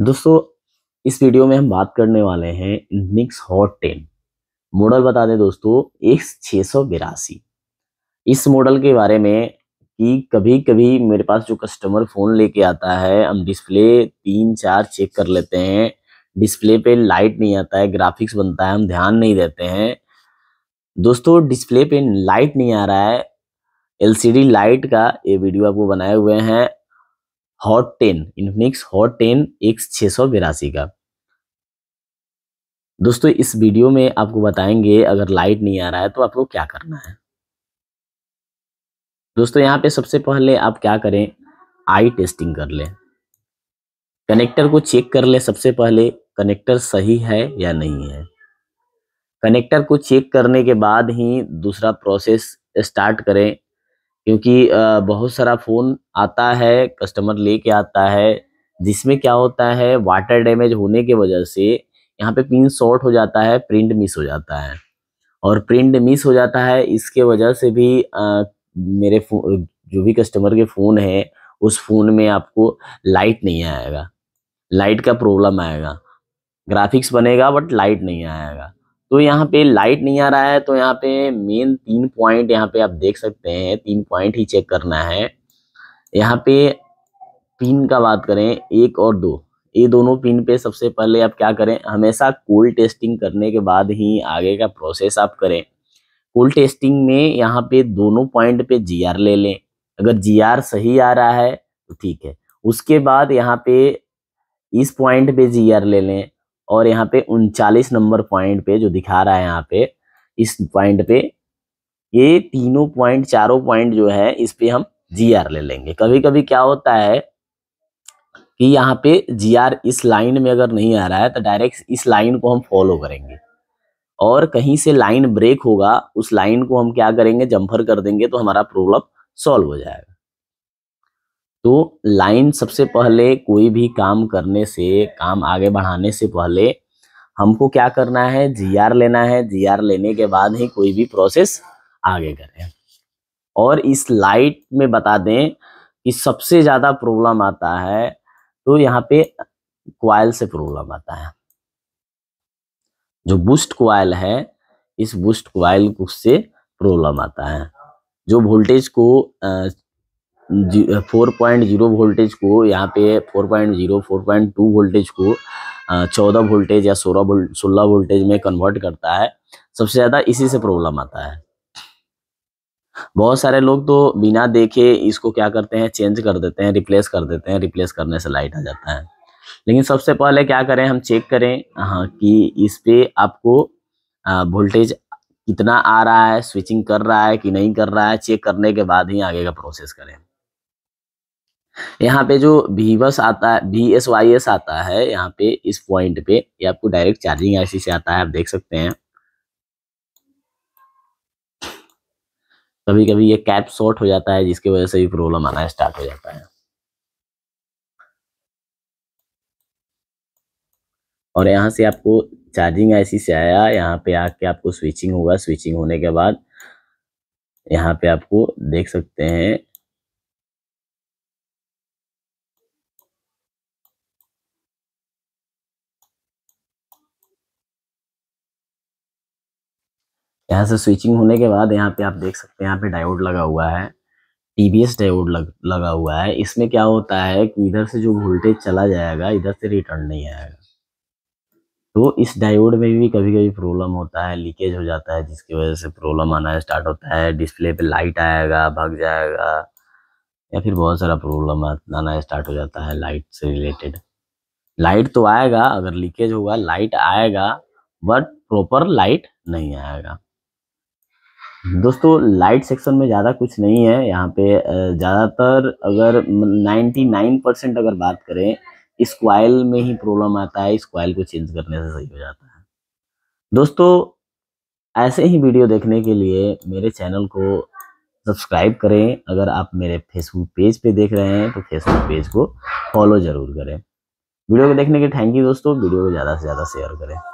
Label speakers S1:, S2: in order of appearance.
S1: दोस्तों इस वीडियो में हम बात करने वाले हैं निक्स हॉट टेन मॉडल बता दें दोस्तों एक्स छः सौ बिरासी इस मॉडल के बारे में कि कभी कभी मेरे पास जो कस्टमर फ़ोन लेके आता है हम डिस्प्ले तीन चार चेक कर लेते हैं डिस्प्ले पे लाइट नहीं आता है ग्राफिक्स बनता है हम ध्यान नहीं देते हैं दोस्तों डिस्प्ले पे लाइट नहीं आ रहा है एलसीडी लाइट का ये वीडियो आपको बनाए हुए हैं Hot ten Infinix Hot ten X छः सौ बिरासी का दोस्तों इस वीडियो में आपको बताएंगे अगर लाइट नहीं आ रहा है तो आपको क्या करना है दोस्तों यहाँ पे सबसे पहले आप क्या करें आई टेस्टिंग कर लें कनेक्टर को चेक कर लें सबसे पहले कनेक्टर सही है या नहीं है कनेक्टर को चेक करने के बाद ही दूसरा प्रोसेस स्टार्ट करें क्योंकि बहुत सारा फ़ोन आता है कस्टमर लेके आता है जिसमें क्या होता है वाटर डैमेज होने के वजह से यहाँ पे पिन शॉर्ट हो जाता है प्रिंट मिस हो जाता है और प्रिंट मिस हो जाता है इसके वजह से भी आ, मेरे जो भी कस्टमर के फ़ोन है उस फ़ोन में आपको लाइट नहीं आएगा लाइट का प्रॉब्लम आएगा ग्राफिक्स बनेगा बट लाइट नहीं आएगा तो यहाँ पे लाइट नहीं आ रहा है तो यहाँ पे मेन तीन पॉइंट यहाँ पे आप देख सकते हैं तीन पॉइंट ही चेक करना है यहाँ पे पिन का बात करें एक और दो ये दोनों पिन पे सबसे पहले आप क्या करें हमेशा कोल्ड टेस्टिंग करने के बाद ही आगे का प्रोसेस आप करें कोल्ड टेस्टिंग में यहाँ पे दोनों पॉइंट पे आर ले लें अगर आर सही आ रहा है तो ठीक है उसके बाद यहाँ पे इस पॉइंट पे आर ले लें और यहाँ पे उनचालीस नंबर पॉइंट पे जो दिखा रहा है यहाँ पे इस पॉइंट पे ये तीनों पॉइंट चारों पॉइंट जो है इस पे हम जीआर ले लेंगे कभी कभी क्या होता है कि यहाँ पे जीआर इस लाइन में अगर नहीं आ रहा है तो डायरेक्ट इस लाइन को हम फॉलो करेंगे और कहीं से लाइन ब्रेक होगा उस लाइन को हम क्या करेंगे जम्फर कर देंगे तो हमारा प्रॉब्लम सॉल्व हो जाएगा तो लाइन सबसे पहले कोई भी काम करने से काम आगे बढ़ाने से पहले हमको क्या करना है जीआर लेना है जीआर लेने के बाद ही कोई भी प्रोसेस आगे करें और इस लाइट में बता दें कि सबसे ज़्यादा प्रॉब्लम आता है तो यहाँ पे क्वाइल से प्रॉब्लम आता है जो बूस्ट क्वाइल है इस बूस्ट क्वाइल से प्रॉब्लम आता है जो वोल्टेज को फोर पॉइंट जीरो वोल्टेज को यहाँ पे four point zero four point two voltage को चौदह वोल्टेज या सोलह वोल्ट सोलह वोल्टेज में कन्वर्ट करता है सबसे ज़्यादा इसी से प्रॉब्लम आता है बहुत सारे लोग तो बिना देखे इसको क्या करते हैं चेंज कर देते हैं रिप्लेस कर देते हैं रिप्लेस करने से लाइट आ जाता है लेकिन सबसे पहले क्या करें हम चेक करें हाँ कि इस पर आपको वोल्टेज कितना आ रहा है स्विचिंग कर रहा है कि नहीं कर रहा है चेक करने के बाद ही आगे का प्रोसेस करें यहाँ पे जो बस आता है वी एस वाई एस आता है यहाँ पे इस पॉइंट पे ये आपको डायरेक्ट चार्जिंग आईसी से आता है आप देख सकते हैं कभी कभी ये कैप शॉर्ट हो जाता है जिसकी वजह से भी प्रॉब्लम आना स्टार्ट हो जाता है और यहाँ से आपको चार्जिंग आईसी से आया यहाँ पे आके आपको स्विचिंग होगा स्विचिंग होने के बाद यहाँ पे आपको देख सकते हैं यहाँ से स्विचिंग होने के बाद यहाँ पे आप देख सकते हैं यहाँ पे डायोड लगा हुआ है टीबीएस डायोड लग, लगा हुआ है इसमें क्या होता है कि इधर से जो वोल्टेज चला जाएगा इधर से रिटर्न नहीं आएगा तो इस डायोड में भी कभी कभी प्रॉब्लम होता है लीकेज हो जाता है जिसकी वजह से प्रॉब्लम आना स्टार्ट होता है डिस्प्ले पे लाइट आएगा भग जाएगा या फिर बहुत सारा प्रॉब्लम आना स्टार्ट हो जाता है लाइट से रिलेटेड लाइट तो आएगा अगर लीकेज होगा लाइट आएगा बट प्रॉपर लाइट नहीं आएगा दोस्तों लाइट सेक्शन में ज़्यादा कुछ नहीं है यहाँ पे ज़्यादातर अगर 99 परसेंट अगर बात करें इस में ही प्रॉब्लम आता है स्क्वाइल को चेंज करने से सही हो जाता है दोस्तों ऐसे ही वीडियो देखने के लिए मेरे चैनल को सब्सक्राइब करें अगर आप मेरे फेसबुक पेज पे देख रहे हैं तो फेसबुक पेज को फॉलो ज़रूर करें वीडियो को देखने के थैंक यू दोस्तों वीडियो को ज़्यादा से ज़्यादा शेयर करें